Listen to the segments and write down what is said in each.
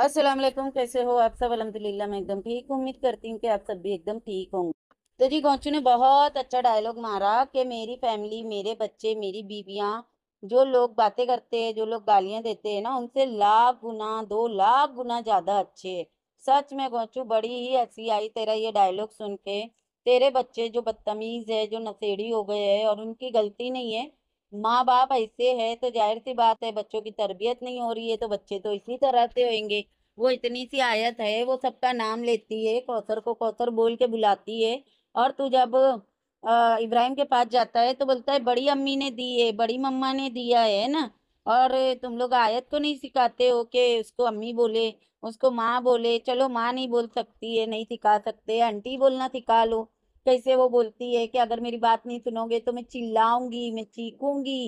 अस्सलाम कैसे हो आप सब अलहमदिल्ला मैं एकदम ठीक हूँ उम्मीद करती हूँ कि आप सब भी एकदम ठीक होंगे तो जी गौचू ने बहुत अच्छा डायलॉग मारा कि मेरी फैमिली मेरे बच्चे मेरी बीबियाँ जो लोग बातें करते हैं जो लोग गालियाँ देते हैं ना उनसे लाख गुना दो लाख गुना ज़्यादा अच्छे है सच में गौचू बड़ी ही हंसी आई तेरा ये डायलॉग सुन के तेरे बच्चे जो बदतमीज़ है जो नशेड़ी हो गए हैं और उनकी गलती नहीं है माँ बाप ऐसे है तो जाहिर सी बात है बच्चों की तरबियत नहीं हो रही है तो बच्चे तो इसी तरह से होंगे वो इतनी सी आयत है वो सबका नाम लेती है कौसर को कौसर बोल के बुलाती है और तू जब इब्राहिम के पास जाता है तो बोलता है बड़ी अम्मी ने दी है बड़ी मम्मा ने दिया है ना और तुम लोग आयत को नहीं सिखाते हो कि उसको अम्मी बोले उसको माँ बोले चलो माँ नहीं बोल सकती है नहीं सिखा सकते आंटी बोलना सिखा लो कैसे वो बोलती है कि अगर मेरी बात नहीं सुनोगे तो मैं चिल्लाऊंगी मैं चीखूंगी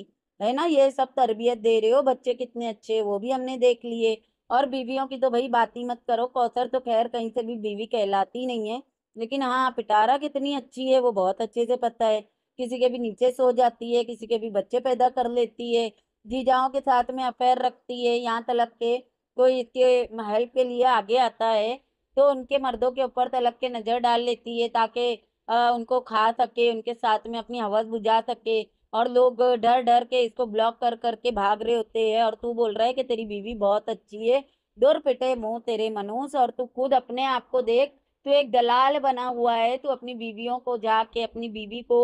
है ना ये सब तरबियत दे रहे हो बच्चे कितने अच्छे वो भी हमने देख लिए और बीवियों की तो भाई बात ही मत करो कौसर तो खैर कहीं से भी बीवी कहलाती नहीं है लेकिन हाँ पिटारा कितनी अच्छी है वो बहुत अच्छे से पता है किसी के भी नीचे सो जाती है किसी के भी बच्चे पैदा कर लेती है जीजाओं के साथ में अफेयर रखती है यहाँ तलक के कोई इसके हेल्प के लिए आगे आता है तो उनके मर्दों के ऊपर तलक के नज़र डाल लेती है ताकि उनको खा सके उनके साथ में अपनी हवस बुझा सके और लोग डर डर के इसको ब्लॉक कर करके भाग रहे होते हैं और तू बोल रहा है कि तेरी बीवी बहुत अच्छी है दो पिटे मुंह तेरे मनुष्य और तू खुद अपने आप को देख तू एक दलाल बना हुआ है तू अपनी बीवियों को जाके अपनी बीवी को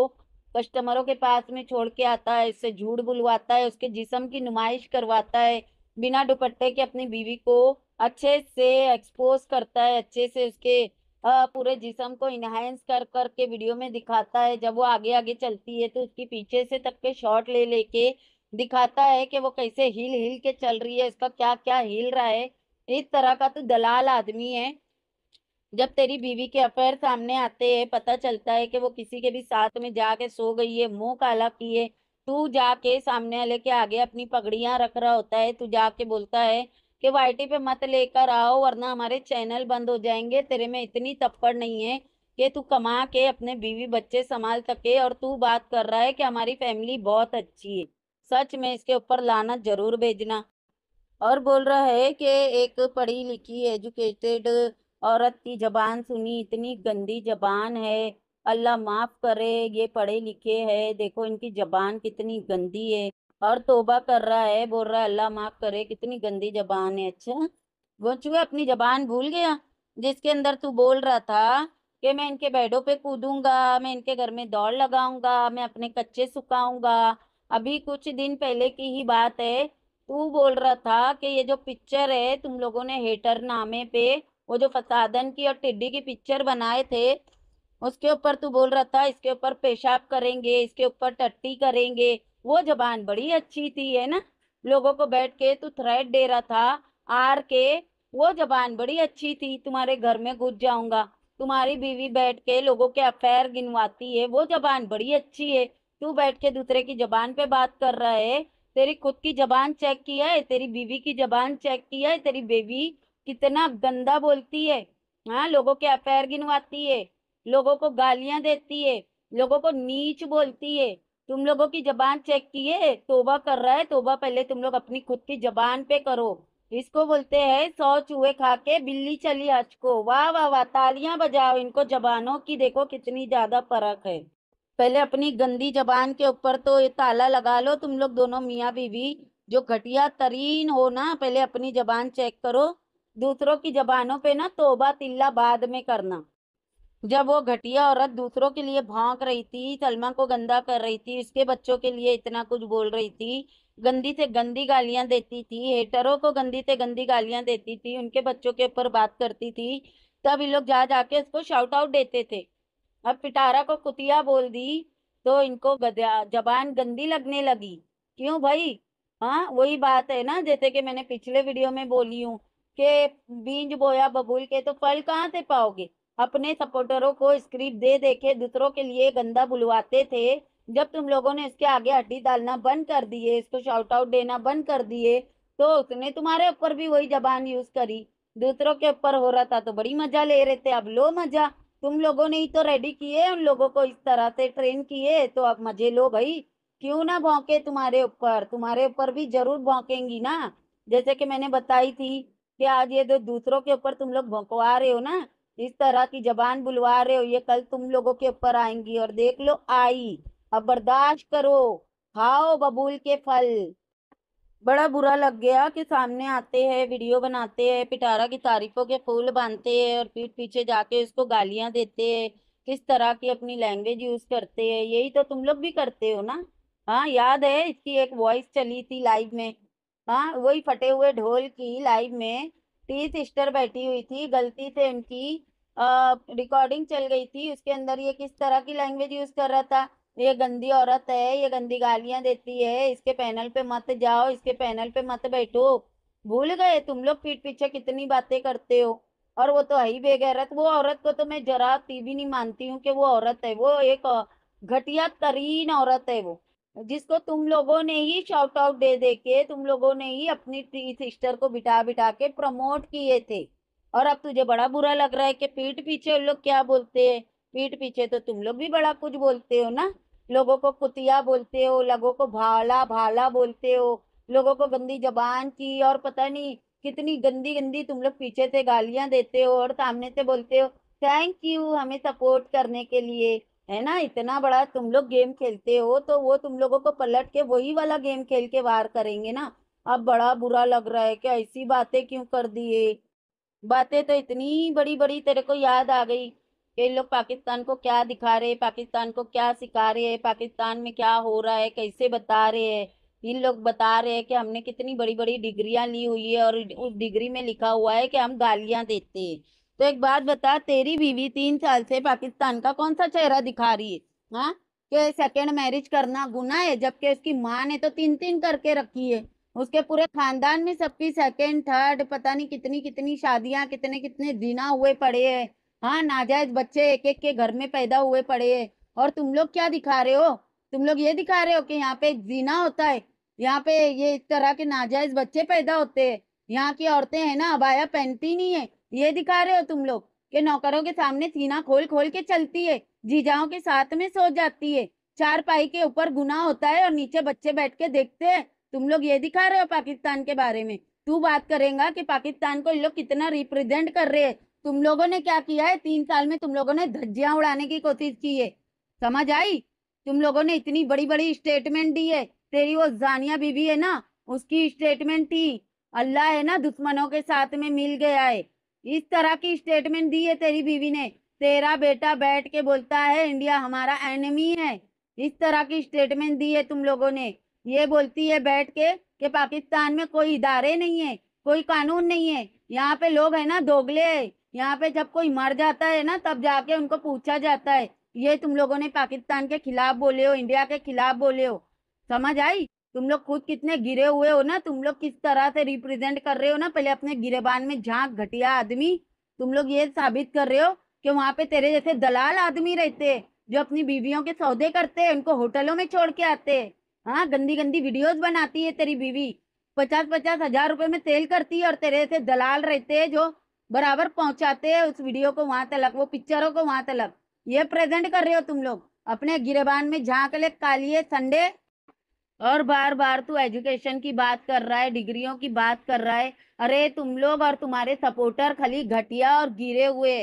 कस्टमरों के पास में छोड़ के आता है इससे झूठ बुलवाता है उसके जिसम की नुमाइश करवाता है बिना दुपट्टे के अपनी बीवी को अच्छे से एक्सपोज करता है अच्छे से उसके पूरे जिसम को इनहेंस कर करके वीडियो में दिखाता है जब वो आगे आगे चलती है तो उसकी पीछे से तक के शॉट ले लेके दिखाता है कि वो कैसे हिल हिल के चल रही है इसका क्या क्या हिल रहा है इस तरह का तो दलाल आदमी है जब तेरी बीवी के अफेयर सामने आते हैं पता चलता है कि वो किसी के भी साथ में जाके सो गई है मुंह काला किए तू जाके सामने वाले के आगे अपनी पगड़ियां रख रहा होता है तू जाके बोलता है कि वाईटी पे मत लेकर आओ वरना हमारे चैनल बंद हो जाएंगे तेरे में इतनी तप्पड़ नहीं है कि तू कमा के अपने बीवी बच्चे संभाल सके और तू बात कर रहा है कि हमारी फैमिली बहुत अच्छी है सच में इसके ऊपर लाना जरूर भेजना और बोल रहा है कि एक पढ़ी लिखी एजुकेटेड औरत की जबान सुनी इतनी गंदी जबान है अल्लाह माफ़ करे ये पढ़े लिखे है देखो इनकी जबान कितनी गंदी है और तोबा कर रहा है बोल रहा है अल्लाह माफ करे कितनी गंदी जबान है अच्छा वो चूहे अपनी जबान भूल गया जिसके अंदर तू बोल रहा था कि मैं इनके बेडों पे कूदूंगा मैं इनके घर में दौड़ लगाऊंगा मैं अपने कच्चे सुखाऊंगा अभी कुछ दिन पहले की ही बात है तू बोल रहा था कि ये जो पिक्चर है तुम लोगों ने हेटर नामे पे वो जो फसादन की और टिड्डी की पिक्चर बनाए थे उसके ऊपर तू बोल रहा था इसके ऊपर पेशाब करेंगे इसके ऊपर टट्टी करेंगे वो जबान बड़ी अच्छी थी है ना लोगों को बैठ के तू थ्रेट दे रहा था आर के वो जबान बड़ी अच्छी थी तुम्हारे घर में घुस जाऊंगा तुम्हारी बीवी बैठ के लोगों के अफेयर गिनवाती है वो जबान बड़ी अच्छी है तू बैठ के दूसरे की जबान पे बात कर रहा है तेरी खुद की जबान चेक किया है तेरी बीवी की जबान चेक किया है तेरी बेबी कितना गंदा बोलती है हाँ लोगों के अफेयर गिनवाती है लोगों को गालियां देती है लोगों को नीच बोलती है तुम लोगों की जबान चेक किए तोबा कर रहा है तोबा पहले तुम लोग अपनी खुद की जबान पे करो इसको बोलते हैं सौ चूहे खा के बिल्ली चली आज को वाह वाह वाह तालियां बजाओ इनको जबानों की देखो कितनी ज्यादा फर्क है पहले अपनी गंदी जबान के ऊपर तो ये ताला लगा लो तुम लोग दोनों मियाँ बीवी जो घटिया तरीन हो ना पहले अपनी जबान चेक करो दूसरों की जबानों पे ना तोबा तिल्ला बाद में करना जब वो घटिया औरत दूसरों के लिए भौंक रही थी सलमा को गंदा कर रही थी उसके बच्चों के लिए इतना कुछ बोल रही थी गंदी से गंदी गालियां देती थी हेटरों को गंदी से गंदी गालियां देती थी उनके बच्चों के ऊपर बात करती थी तब ये लोग जा जाके उसको शाउट आउट देते थे अब पिटारा को कुतिया बोल दी तो इनको जबान गंदी लगने लगी क्यों भाई हाँ वही बात है ना जैसे कि मैंने पिछले वीडियो में बोली हूँ कि बीज बोया बबूल के तो फल कहाँ से पाओगे अपने सपोर्टरों को स्क्रिप्ट दे के दूसरों के लिए गंदा बुलवाते थे जब तुम लोगों ने इसके आगे हड्डी डालना बंद कर दिए इसको शॉर्ट आउट देना बंद कर दिए तो उसने तुम्हारे ऊपर भी वही जबान यूज करी दूसरों के ऊपर हो रहा था तो बड़ी मजा ले रहे थे अब लो मजा तुम लोगों ने ही तो रेडी किए उन लोगों को इस तरह से ट्रेन किए तो अब मजे लो भाई क्यों ना भौंके तुम्हारे ऊपर तुम्हारे ऊपर भी जरूर भौंकेंगी ना जैसे कि मैंने बताई थी कि आज ये जो दूसरों के ऊपर तुम लोग भौंकवा रहे हो ना इस तरह की जबान बुलवा रहे हो ये कल तुम लोगों के ऊपर आएंगी और देख लो आई अब बर्दाश्त करो खाओ बबूल के फल बड़ा बुरा लग गया कि सामने आते हैं वीडियो बनाते हैं पिटारा की तारीफों के फूल बांधते हैं और पीठ पीछे जाके उसको गालियां देते हैं किस तरह की अपनी लैंग्वेज यूज करते हैं यही तो तुम लोग भी करते हो ना हाँ याद है इसकी एक वॉइस चली थी लाइव में हाँ वही फटे हुए ढोल की लाइव में टी सिस्टर बैठी हुई थी गलती से उनकी रिकॉर्डिंग चल गई थी उसके अंदर ये किस तरह की लैंग्वेज यूज कर रहा था ये गंदी औरत है ये गंदी गालियां देती है इसके पैनल पे मत जाओ इसके पैनल पे मत बैठो भूल गए तुम लोग पीठ पीछे कितनी बातें करते हो और वो तो है ही बेगैरत वो औरत को तो मैं जरा ती भी नहीं मानती हूँ कि वो औरत है वो एक घटिया तरीन औरत है वो जिसको तुम लोगों ने ही शॉर्ट आउट दे दे के तुम लोगों ने ही अपनी सिस्टर को बिठा बिठा के प्रमोट किए थे और अब तुझे बड़ा बुरा लग रहा है कि पीठ पीछे लोग क्या बोलते हैं पीठ पीछे तो तुम लोग भी बड़ा कुछ बोलते हो ना लोगों को कुतिया बोलते हो लोगों को भाला भाला बोलते हो लोगों को गंदी जबान की और पता नहीं कितनी गंदी गंदी तुम लोग पीछे से गालियां देते हो और सामने से बोलते हो थैंक यू हमें सपोर्ट करने के लिए है ना इतना बड़ा तुम लोग गेम खेलते हो तो वो तुम लोगों को पलट के वही वाला गेम खेल के वार करेंगे ना अब बड़ा बुरा लग रहा है कि ऐसी बातें क्यों कर दिए बातें तो इतनी बड़ी बड़ी तेरे को याद आ गई कि लोग पाकिस्तान को क्या दिखा रहे हैं पाकिस्तान को क्या सिखा रहे हैं पाकिस्तान में क्या हो रहा है कैसे बता रहे हैं इन लोग बता रहे हैं कि हमने कितनी बड़ी बड़ी डिग्रियां ली हुई है और उस डिग्री में लिखा हुआ है कि हम गालियां देते हैं तो एक बात बता तेरी बीवी तीन साल से पाकिस्तान का कौन सा चेहरा दिखा रही है हाँ कि सेकेंड मैरिज करना गुना है जबकि उसकी माँ ने तो तीन तीन करके रखी है उसके पूरे खानदान में सबकी सेकेंड थर्ड पता नहीं कितनी कितनी शादियां कितने कितने जीना हुए पड़े है हाँ नाजायज बच्चे एक एक के घर में पैदा हुए पड़े है और तुम लोग क्या दिखा रहे हो तुम लोग ये दिखा रहे हो कि यहाँ पे जीना होता है यहाँ पे ये इस तरह के नाजायज बच्चे पैदा होते हैं यहाँ की औरतें है ना अबाया पहनती नहीं है ये दिखा रहे हो तुम लोग के नौकरों के सामने सीना खोल खोल के चलती है जीजाओं के साथ में सो जाती है चार पाई के ऊपर गुना होता है और नीचे बच्चे बैठ के देखते हैं तुम लोग ये दिखा रहे हो पाकिस्तान के बारे में तू बात करेगा कि पाकिस्तान को लोग कितना रिप्रेजेंट कर रहे हैं तुम लोगों ने क्या किया है तीन साल में तुम लोगों ने धज्जियां उड़ाने की कोशिश की है समझ आई तुम लोगों ने इतनी बड़ी बड़ी स्टेटमेंट दी है तेरी वो जानिया बीवी है ना उसकी स्टेटमेंट थी अल्लाह है ना दुश्मनों के साथ में मिल गया है इस तरह की स्टेटमेंट दी है तेरी बीवी ने तेरा बेटा बैठ के बोलता है इंडिया हमारा एनिमी है इस तरह की स्टेटमेंट दी है तुम लोगों ने ये बोलती है बैठ के कि पाकिस्तान में कोई इदारे नहीं है कोई कानून नहीं है यहाँ पे लोग है ना दोगले है यहाँ पे जब कोई मर जाता है ना तब जाके उनको पूछा जाता है ये तुम लोगों ने पाकिस्तान के खिलाफ बोले हो इंडिया के खिलाफ बोले हो समझ आई तुम लोग खुद कितने गिरे हुए हो ना तुम लोग किस तरह से रिप्रेजेंट कर रहे हो ना पहले अपने गिरेबान में झाँक घटिया आदमी तुम लोग ये साबित कर रहे हो कि वहाँ पे तेरे जैसे दलाल आदमी रहते जो अपनी बीवियों के सौदे करते हैं उनको होटलों में छोड़ के आते हैं हाँ गंदी गंदी वीडियोस बनाती है तेरी बीवी पचास पचास हजार रुपए में सेल करती है और तेरे से दलाल रहते हैं जो बराबर पहुंचाते हैं उस वीडियो को वहां तलक वो पिक्चरों को वहां तलक ये प्रेजेंट कर रहे हो तुम लोग अपने गिरेबान में झांक ले काली संडे और बार बार तू एजुकेशन की बात कर रहा है डिग्रियों की बात कर रहा है अरे तुम लोग और तुम्हारे सपोर्टर खाली घटिया और गिरे हुए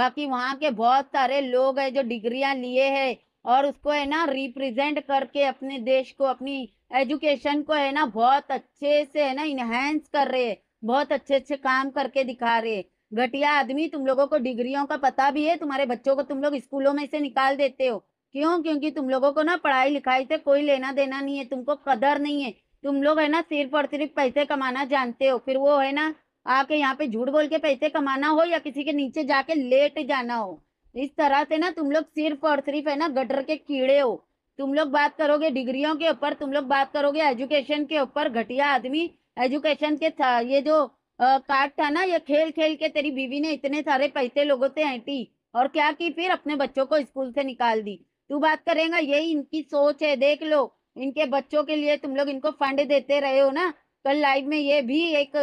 बाकी वहाँ के बहुत सारे लोग हैं जो डिग्रियां लिए हैं और उसको है ना रिप्रेजेंट करके अपने देश को अपनी एजुकेशन को है ना बहुत अच्छे से है ना इनहेंस कर रहे बहुत अच्छे अच्छे काम करके दिखा रहे घटिया आदमी तुम लोगों को डिग्रियों का पता भी है तुम्हारे बच्चों को तुम लोग स्कूलों में से निकाल देते हो क्यों क्योंकि तुम लोगों को ना पढ़ाई लिखाई से कोई लेना देना नहीं है तुमको कदर नहीं है तुम लोग है ना सिर्फ और सिर्फ पैसे कमाना जानते हो फिर वो है ना आके यहाँ पे झूठ बोल के पैसे कमाना हो या किसी के नीचे जाके लेट जाना हो इस तरह से ना तुम लोग सिर्फ और सिर्फ है ना गटर के कीड़े हो तुम लोग बात करोगे डिग्रियों के ऊपर तुम लोग बात करोगे एजुकेशन के ऊपर घटिया आदमी एजुकेशन के था ये जो कार्ड था ना ये खेल खेल के तेरी बीवी ने इतने सारे पैसे लोगों से हटी और क्या की फिर अपने बच्चों को स्कूल से निकाल दी तू बात करेगा यही इनकी सोच है देख लो इनके बच्चों के लिए तुम लोग इनको फंड देते रहे हो ना कल लाइव में ये भी एक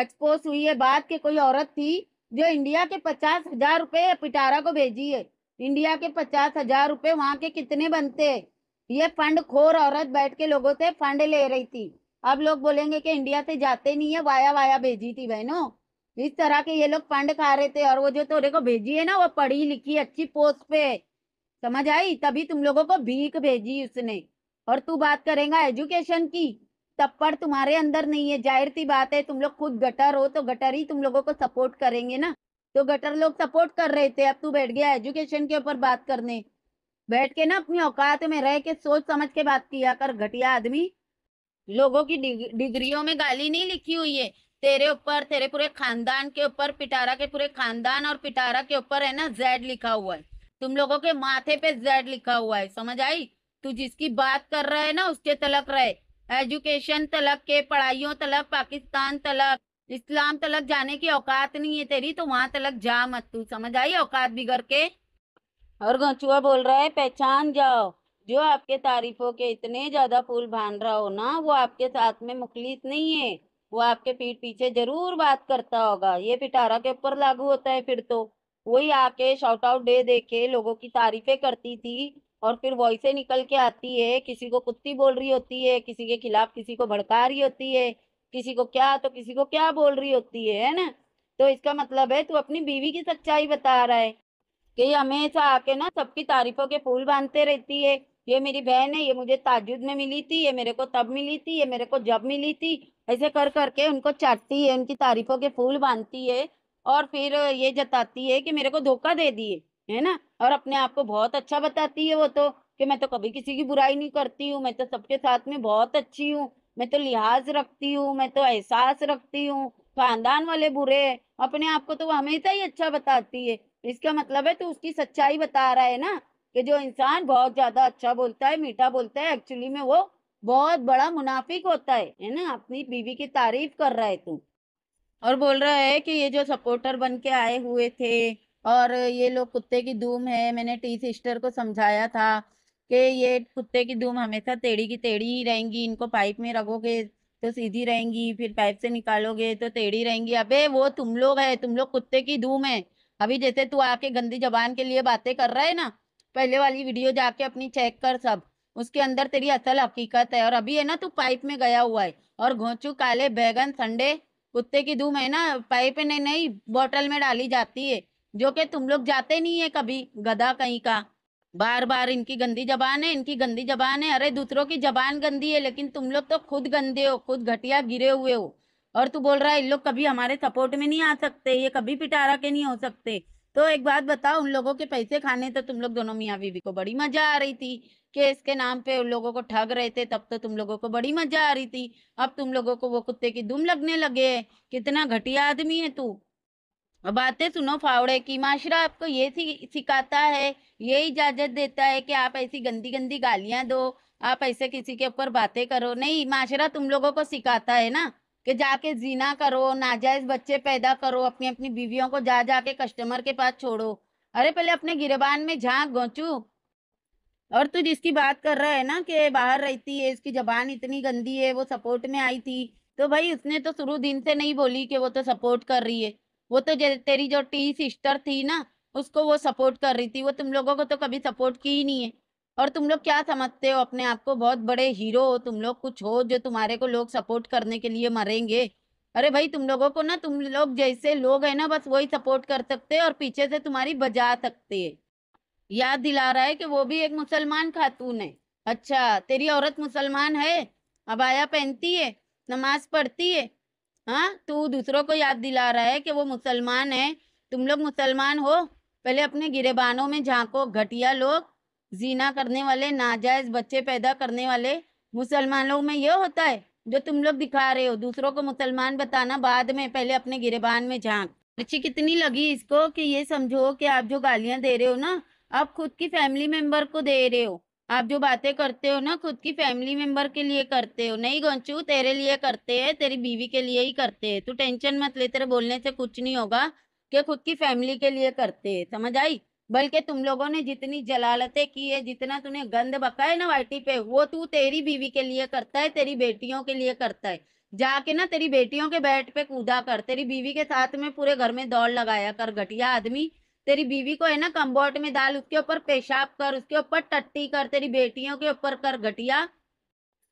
एक्सपोज हुई है बात के कोई औरत थी जो इंडिया के पचास हजार रुपये पिटारा को भेजी है इंडिया के पचास हजार रुपये वहाँ के कितने बनते है ये फंड खोर औरत बैठ के लोगों से फंड ले रही थी अब लोग बोलेंगे कि इंडिया से जाते नहीं है वाया वाया भेजी थी बहनों इस तरह के ये लोग फंड खा रहे थे और वो जो तोरे को भेजी है ना वो पढ़ी लिखी अच्छी पोस्ट पे समझ आई तभी तुम लोगों को भीख भेजी उसने और तू बात करेगा एजुकेशन की तप्पड़ तुम्हारे अंदर नहीं है जाहिर सी बात है तुम लोग खुद गटर हो तो गटर ही तुम लोगों को सपोर्ट करेंगे ना तो गटर लोग सपोर्ट कर रहे थे अब तू बैठ गया एजुकेशन के ऊपर बात करने बैठ के ना अपनी औकात में रह के सोच समझ के बात किया कर घटिया आदमी लोगों की डिग्रियों में गाली नहीं लिखी हुई है तेरे ऊपर तेरे पूरे खानदान के ऊपर पिटारा के पूरे खानदान और पिटारा के ऊपर है ना जेड लिखा हुआ है तुम लोगों के माथे पे जेड लिखा हुआ है समझ आई तू जिसकी बात कर रहा है ना उसके तलक रहे एजुकेशन तलब के पढ़ाइयों तलब पाकिस्तान तलब इस्लाम तलक जाने की औकात नहीं है तेरी तो वहां तलक जा मत तू समझ आई औकात बिगड़ के और गंचुआ बोल रहा है पहचान जाओ जो आपके तारीफों के इतने ज्यादा फूल भान रहा हो ना वो आपके साथ में मुखलित नहीं है वो आपके पीठ पीछे जरूर बात करता होगा ये पिटारा के ऊपर लागू होता है फिर तो वही आके शॉर्ट आउट डे दे देखे लोगों की तारीफें करती थी और फिर वॉइसें निकल के आती है किसी को कुत्ती बोल रही होती है किसी के खिलाफ किसी को भड़का रही होती है किसी को क्या तो किसी को क्या बोल रही होती है है ना तो इसका मतलब है तू अपनी बीवी की सच्चाई बता रहा है कि हमेशा आके ना सबकी तारीफों के फूल बांधते रहती है ये मेरी बहन है ये मुझे ताजुद में मिली थी ये मेरे को तब मिली थी ये मेरे को जब मिली थी ऐसे कर करके उनको चाटती है उनकी तारीफों के फूल बांधती है और फिर ये जताती है कि मेरे को धोखा दे दिए है ना और अपने आप को बहुत अच्छा बताती है वो तो कि मैं तो कभी किसी की बुराई नहीं करती हूँ मैं तो सबके साथ में बहुत अच्छी हूँ मैं तो लिहाज रखती हूँ मैं तो एहसास रखती हूँ खानदान वाले बुरे अपने आप को तो वो हमेशा ही अच्छा बताती है इसका मतलब है तो उसकी सच्चाई बता रहा है ना कि जो इंसान बहुत ज्यादा अच्छा बोलता है मीठा बोलता है एक्चुअली में वो बहुत बड़ा मुनाफिक होता है है ना अपनी बीवी की तारीफ कर रहा है तू और बोल रहा है कि ये जो सपोर्टर बन के आए हुए थे और ये लोग कुत्ते की धूम है मैंने टी सिस्टर को समझाया था कि ये कुत्ते की धूम हमेशा टेढ़ी की टेढ़ी ही रहेंगी इनको पाइप में रखोगे तो सीधी रहेंगी फिर पाइप से निकालोगे तो टेढ़ी रहेंगी अबे वो तुम लोग है तुम लोग कुत्ते की धूम है अभी जैसे तू आके गंदी जबान के लिए बातें कर रहा है ना पहले वाली वीडियो जाके अपनी चेक कर सब उसके अंदर तेरी असल हकीकत है और अभी है ना तू पाइप में गया हुआ है और घोंचू काले बैगन संडे कुत्ते की धूम है ना पाइप में नहीं, नहीं बोतल में डाली जाती है जो कि तुम लोग जाते नहीं है कभी गधा कहीं का बार बार इनकी गंदी जबान है इनकी गंदी जबान है अरे दूसरों की जबान गंदी है लेकिन तुम लोग तो खुद गंदे हो खुद घटिया गिरे हुए हो और तू बोल रहा है इन लोग कभी हमारे सपोर्ट में नहीं आ सकते ये कभी पिटारा के नहीं हो सकते तो एक बात बताओ उन लोगों के पैसे खाने तो तुम लोग दोनों मियाँ बीवी को बड़ी मजा आ रही थी केस के नाम पे उन लोगों को ठग रहे थे तब तो तुम लोगों को बड़ी मजा आ रही थी अब तुम लोगों को वो कुत्ते की दुम लगने लगे कितना घटिया आदमी है तू बातें सुनो फावड़े की माशरा आपको ये सिखाता है ये इजाज़त देता है कि आप ऐसी गंदी गंदी गालियाँ दो आप ऐसे किसी के ऊपर बातें करो नहीं माशरा तुम लोगों को सिखाता है ना कि जाके जीना करो नाजायज़ बच्चे पैदा करो अपनी अपनी बीवियों को जा जाके कस्टमर के पास छोड़ो अरे पहले अपने गिरबान में झाँक गोचू और तू जिसकी बात कर रहा है ना कि बाहर रहती है इसकी जबान इतनी गंदी है वो सपोर्ट में आई थी तो भाई उसने तो शुरू दिन से नहीं बोली कि वो तो सपोर्ट कर रही है वो तो तेरी जो टी सिस्टर थी ना उसको वो सपोर्ट कर रही थी वो तुम लोगों को तो कभी सपोर्ट की ही नहीं है और तुम लोग क्या समझते हो अपने आप को बहुत बड़े हीरो हो तुम लोग कुछ हो जो तुम्हारे को लोग सपोर्ट करने के लिए मरेंगे अरे भाई तुम लोगों को ना तुम लोग जैसे लोग है ना बस वही सपोर्ट कर सकते हैं और पीछे से तुम्हारी बजा सकते हैं याद दिला रहा है कि वो भी एक मुसलमान खातून है अच्छा तेरी औरत मुसलमान है अबाया पहनती है नमाज पढ़ती है हाँ तू दूसरों को याद दिला रहा है कि वो मुसलमान है तुम लोग मुसलमान हो पहले अपने गिरेबानों में झांको घटिया लोग जीना करने वाले नाजायज बच्चे पैदा करने वाले मुसलमानों में यह होता है जो तुम लोग दिखा रहे हो दूसरों को मुसलमान बताना बाद में पहले अपने गिरेबान में झांक अच्छी कितनी लगी इसको कि ये समझो कि आप जो गालियां दे रहे हो ना आप खुद की फैमिली मेंबर को दे रहे हो आप जो बातें करते हो ना खुद की फैमिली मेंबर के लिए करते हो नहीं गंचू तेरे लिए करते हैं तेरी बीवी के लिए ही करते हैं तू टेंशन मत ले तेरे बोलने से कुछ नहीं होगा कि खुद की फैमिली के लिए करते हैं समझ आई बल्कि तुम लोगों ने जितनी जलालतें की है जितना तूने गंद बका है ना वाइटी पे वो तू तेरी बीवी के लिए करता है तेरी बेटियों के लिए करता है जाके ना तेरी बेटियों के बैट पे कूदा कर तेरी बीवी के साथ में पूरे घर में दौड़ लगाया कर घटिया आदमी तेरी बीवी को है ना कम्बोट में डाल उसके ऊपर पेशाब कर उसके ऊपर टट्टी कर तेरी बेटियों के ऊपर कर घटिया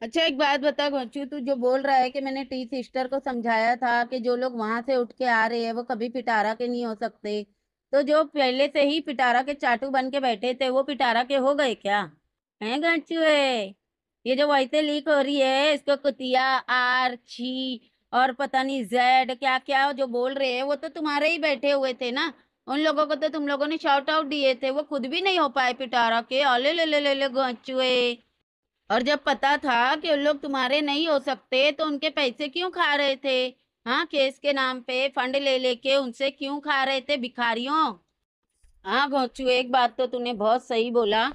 अच्छा एक बात बता घोचू तू जो बोल रहा है कि मैंने टी सिस्टर को समझाया था कि जो लोग वहां से उठ के आ रहे हैं वो कभी पिटारा के नहीं हो सकते तो जो पहले से ही पिटारा के चाटू बन के बैठे थे वो पिटारा के हो गए क्या है घोचू है ये जो वैसे लीक हो रही है इसको कुतिया आर छी और पता नहीं जेड क्या क्या जो बोल रहे है वो तो तुम्हारे ही बैठे हुए थे ना उन लोगों को तो तुम लोगों ने शॉर्ट आउट दिए थे वो खुद भी नहीं हो पाए पिटारा के अले ले ले ले ले गुए और जब पता था कि उन लोग तुम्हारे नहीं हो सकते तो उनके पैसे क्यों खा रहे थे हाँ केस के नाम पे फंड ले लेके उनसे क्यों खा रहे थे भिखारियों हाँ घोचू एक बात तो तूने बहुत सही बोला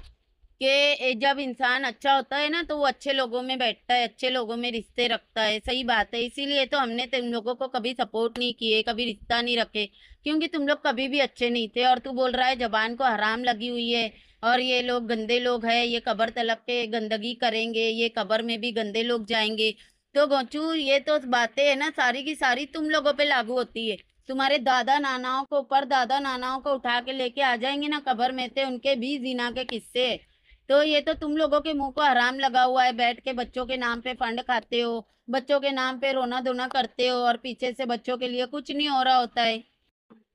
कि जब इंसान अच्छा होता है ना तो वो अच्छे लोगों में बैठता है अच्छे लोगों में रिश्ते रखता है सही बात है इसीलिए तो हमने तुम लोगों को कभी सपोर्ट नहीं किए कभी रिश्ता नहीं रखे क्योंकि तुम लोग कभी भी अच्छे नहीं थे और तू बोल रहा है जबान को हराम लगी हुई है और ये लोग गंदे लोग हैं ये कबर तलब के गंदगी करेंगे ये कबर में भी गंदे लोग जाएंगे तो गोचू ये तो बातें है ना सारी की सारी तुम लोगों पर लागू होती है तुम्हारे दादा नानाओं को ऊपर दादा नानाओं को उठा के लेके आ जाएंगे ना कबर में थे उनके भी जीना के किस्से तो ये तो तुम लोगों के मुंह को आराम लगा हुआ है बैठ के बच्चों के नाम पे फंड खाते हो बच्चों के नाम पे रोना धोना करते हो और पीछे से बच्चों के लिए कुछ नहीं हो रहा होता है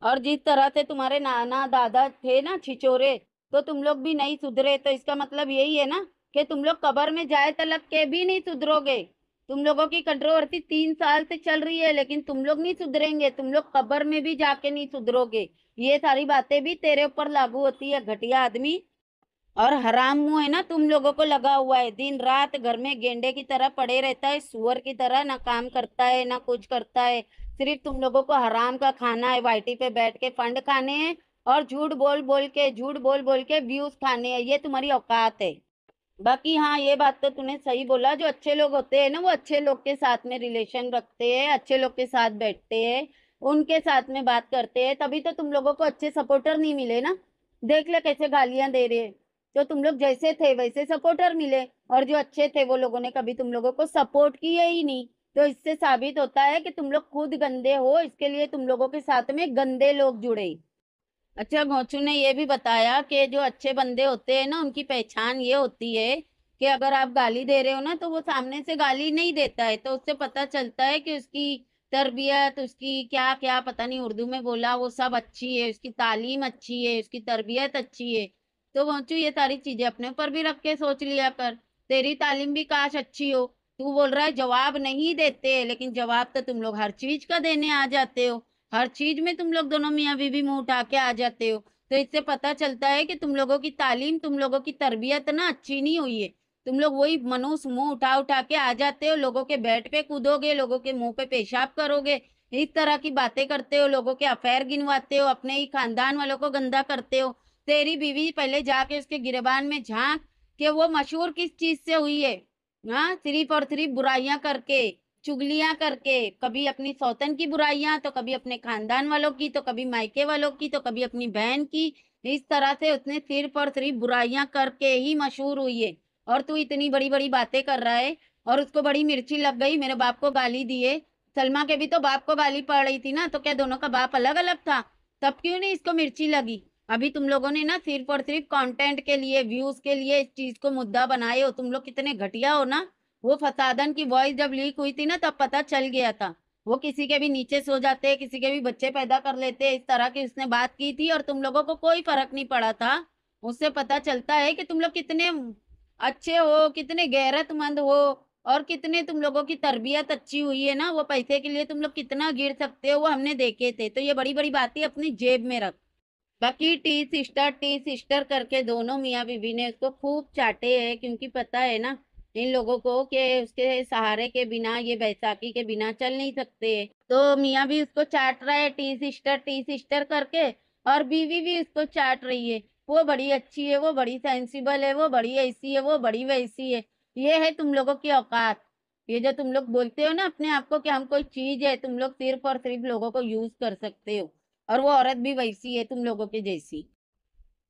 और जिस तरह से तुम्हारे नाना दादा थे ना छिचोरे तो तुम लोग भी नहीं सुधरे तो इसका मतलब यही है ना कि तुम लोग कबर में जाए तलब के भी नहीं सुधरोगे तुम लोगों की कंट्रोवर्सी तीन साल से चल रही है लेकिन तुम लोग नहीं सुधरेंगे तुम लोग कबर में भी जाके नहीं सुधरोगे ये सारी बातें भी तेरे ऊपर लागू होती है घटिया आदमी और हराम मुँह है ना तुम लोगों को लगा हुआ है दिन रात घर में गेंडे की तरह पड़े रहता है सुअर की तरह ना काम करता है ना कुछ करता है सिर्फ तुम लोगों को हराम का खाना है वाइटी पे बैठ के फंड खाने हैं और झूठ बोल बोल के झूठ बोल बोल के व्यूज खाने हैं ये तुम्हारी औकात है बाकी हाँ ये बात तो तूने सही बोला जो अच्छे लोग होते हैं ना वो अच्छे लोग के साथ में रिलेशन रखते हैं अच्छे लोग के साथ बैठते हैं उनके साथ में बात करते हैं तभी तो तुम लोगों को अच्छे सपोर्टर नहीं मिले ना देख ले कैसे गालियां दे रहे हैं जो तुम लोग जैसे थे वैसे सपोर्टर मिले और जो अच्छे थे वो लोगों ने कभी तुम लोगों को सपोर्ट किया ही नहीं तो इससे साबित होता है कि तुम लोग खुद गंदे हो इसके लिए तुम लोगों के साथ में गंदे लोग जुड़े अच्छा गोचू ने ये भी बताया कि जो अच्छे बंदे होते हैं ना उनकी पहचान ये होती है कि अगर आप गाली दे रहे हो ना तो वो सामने से गाली नहीं देता है तो उससे पता चलता है कि उसकी तरबियत उसकी क्या क्या पता नहीं उर्दू में बोला वो सब अच्छी है उसकी तालीम अच्छी है उसकी तरबियत अच्छी है तो पहुंचू तो ये सारी चीजें अपने ऊपर भी रख के सोच लिया कर तेरी तालीम भी काश अच्छी हो तू बोल रहा है जवाब नहीं देते लेकिन जवाब तो तुम लोग हर चीज का देने आ जाते हो हर चीज में तुम लोग दोनों मियाँ बीवी मुंह उठा के आ जाते हो तो इससे पता चलता है कि तुम लोगों की तालीम तुम लोगों की तरबियत ना अच्छी नहीं हुई है तुम लोग वही मनुष्य मुंह उठा उठा के आ जाते हो लोगों के बेड पे कूदोगे लोगों के मुंह पे पेशाब करोगे इस तरह की बातें करते हो लोगों के अफेयर गिनवाते हो अपने ही खानदान वालों को गंदा करते हो तेरी बीवी पहले जाके उसके गिरबान में झांक कि वो मशहूर किस चीज से हुई है हाँ सिर्फ और सिर्फ बुराइयां करके चुगलियां करके कभी अपनी सौतन की बुराइयां तो कभी अपने खानदान वालों की तो कभी मायके वालों की तो कभी अपनी बहन की इस तरह से उसने सिर्फ और सिर्फ बुराइयां करके ही मशहूर हुई है और तू इतनी बड़ी बड़ी बातें कर रहा है और उसको बड़ी मिर्ची लग गई मेरे बाप को गाली दिए सलमा के भी तो बाप को गाली पड़ रही थी ना तो क्या दोनों का बाप अलग अलग था तब क्यों नहीं इसको मिर्ची लगी अभी तुम लोगों ने ना सिर्फ और सिर्फ कंटेंट के लिए व्यूज के लिए इस चीज को मुद्दा बनाए हो तुम लोग कितने घटिया हो ना वो फसादन की वॉइस जब लीक हुई थी ना तब पता चल गया था वो किसी के भी नीचे सो जाते किसी के भी बच्चे पैदा कर लेते इस तरह की उसने बात की थी और तुम लोगों को कोई फर्क नहीं पड़ा था उससे पता चलता है कि तुम लोग कितने अच्छे हो कितने गैरतमंद हो और कितने तुम लोगों की तरबियत अच्छी हुई है ना वो पैसे के लिए तुम लोग कितना गिर सकते हो वो हमने देखे थे तो ये बड़ी बड़ी बातें अपनी जेब में रख बाकी टी सिस्टर टी सिस्टर करके दोनों मियाँ बीबी ने उसको खूब चाटे है क्योंकि पता है ना इन लोगों को कि उसके सहारे के बिना ये बैसाखी के बिना चल नहीं सकते तो मियाँ भी उसको चाट रहा है टी सिस्टर टी सिस्टर करके और बीवी भी उसको चाट रही है वो बड़ी अच्छी है वो बड़ी सेंसिबल है वो बड़ी ऐसी है वो बड़ी वैसी है ये है तुम लोगों की औकात ये जो तुम लोग बोलते हो ना अपने आप को कि हम कोई चीज़ है तुम लोग सिर्फ और सिर्फ लोगों को यूज़ कर सकते हो और वो औरत भी वैसी है तुम लोगों के जैसी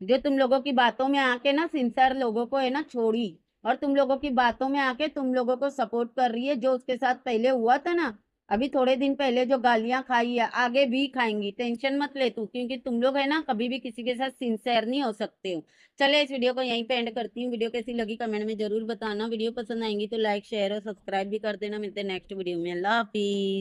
जो तुम लोगों की बातों में आके ना सिंसर लोगों को है ना छोड़ी और तुम लोगों की बातों में आके तुम लोगों को सपोर्ट कर रही है जो उसके साथ पहले हुआ था ना अभी थोड़े दिन पहले जो गालियां खाई है आगे भी खाएंगी टेंशन मत ले तू क्योंकि तुम लोग है ना कभी भी किसी के साथ सिंसेयर नहीं हो सकते हो चले इस वीडियो को यहीं पे एंड करती हूँ वीडियो कैसी लगी कमेंट में जरूर बताना वीडियो पसंद आएंगी तो लाइक शेयर और सब्सक्राइब भी कर देना मिलते नेक्स्ट वीडियो में अल्लाह हाफिज